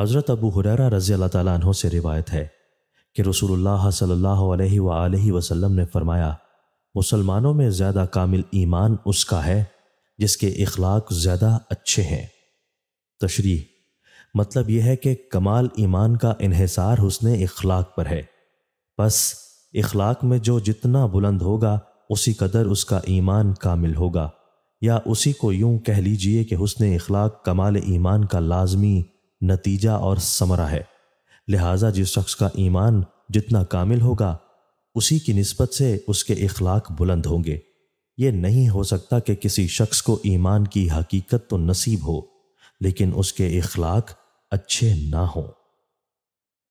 हज़रत अबू हुररा रज़ी अल्लाह से रिवायत है कि रसूलुल्लाह सल्लल्लाहु अलैहि वसल्लम ने फरमाया मुसलमानों में ज़्यादा कामिल ईमान उसका है जिसके इखलाक ज़्यादा अच्छे हैं तशरी मतलब यह है कि कमाल ईमान का इहसार हुसन इखलाक पर है बस इखलाक में जो जितना बुलंद होगा उसी कदर उसका ईमान कामिल होगा या उसी को यूं कह लीजिए कि हुसन इखलाक कमाल ईमान का लाजमी नतीजा और समरा है लिहाजा जिस शख्स का ईमान जितना कामिल होगा उसी की नस्बत से उसके इखलाक बुलंद होंगे ये नहीं हो सकता कि किसी शख्स को ईमान की हकीकत तो नसीब हो लेकिन उसके इखलाक अच्छे ना हों